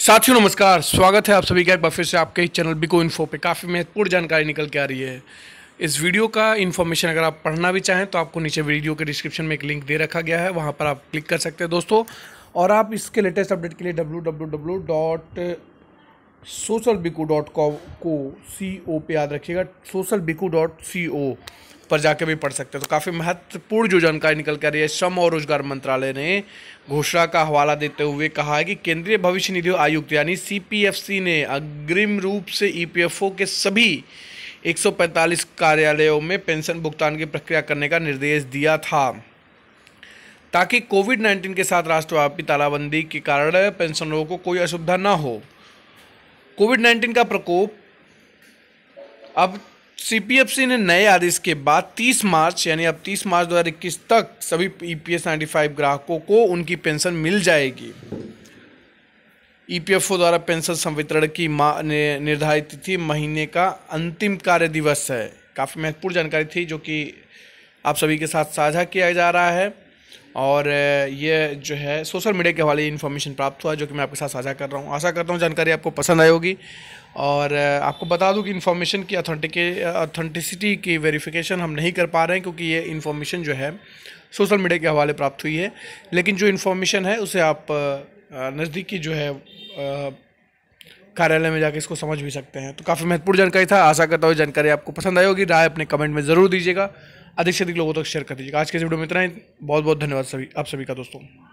साथियों नमस्कार स्वागत है आप सभी का एक बार फिर से आपके ही चैनल बिको इन्फो पे काफ़ी महत्वपूर्ण जानकारी निकल के आ रही है इस वीडियो का इन्फॉर्मेशन अगर आप पढ़ना भी चाहें तो आपको नीचे वीडियो के डिस्क्रिप्शन में एक लिंक दे रखा गया है वहाँ पर आप क्लिक कर सकते हैं दोस्तों और आप इसके लेटेस्ट अपडेट के लिए डब्ल्यू सोशल बिकू डॉट कॉम को सी ओ e पे याद रखिएगा सोशल बिकू डॉट सी ओ e पर जाके भी पढ़ सकते हैं तो काफ़ी महत्वपूर्ण जो जानकारी निकल कर रही है श्रम और रोजगार मंत्रालय ने घोषणा का हवाला देते हुए कहा है कि केंद्रीय भविष्य निधि आयुक्त यानी सी ने अग्रिम रूप से ई e के सभी 145 कार्यालयों में पेंशन भुगतान की प्रक्रिया करने का निर्देश दिया था ताकि कोविड 19 के साथ राष्ट्रव्यापी तालाबंदी के कारण पेंशनरों को कोई असुविधा ना हो कोविड नाइन्टीन का प्रकोप अब सीपीएफसी ने नए आदेश के बाद 30 मार्च यानी अब 30 मार्च 2021 तक सभी ईपीएस e 95 ग्राहकों को उनकी पेंशन मिल जाएगी ईपीएफओ e द्वारा पेंशन संवितरण की निर्धारित तिथि महीने का अंतिम कार्य दिवस है काफ़ी महत्वपूर्ण जानकारी थी जो कि आप सभी के साथ साझा किया जा रहा है और ये जो है सोशल मीडिया के हवाले इन्फॉर्मेशन प्राप्त हुआ जो कि मैं आपके साथ साझा कर रहा हूँ आशा करता हूँ जानकारी आपको पसंद आई होगी और आपको बता दूं कि इन्फॉर्मेशन की अथेंटिके अथेंटिसिटी की वेरिफिकेशन हम नहीं कर पा रहे हैं क्योंकि ये इन्फॉर्मेशन जो है सोशल मीडिया के हवाले प्राप्त हुई है लेकिन जो इन्फॉर्मेशन है उसे आप नज़दीकी जो है कार्यालय में जाकर इसको समझ भी सकते हैं तो काफ़ी महत्वपूर्ण जानकारी था आशा करता हूँ जानकारी आपको पसंद आई होगी राय अपने कमेंट में ज़रूर दीजिएगा अधिक से अधिक लोगों तक शेयर कर दीजिएगा आज के इस वीडियो में इतना ही बहुत बहुत धन्यवाद सभी आप सभी का दोस्तों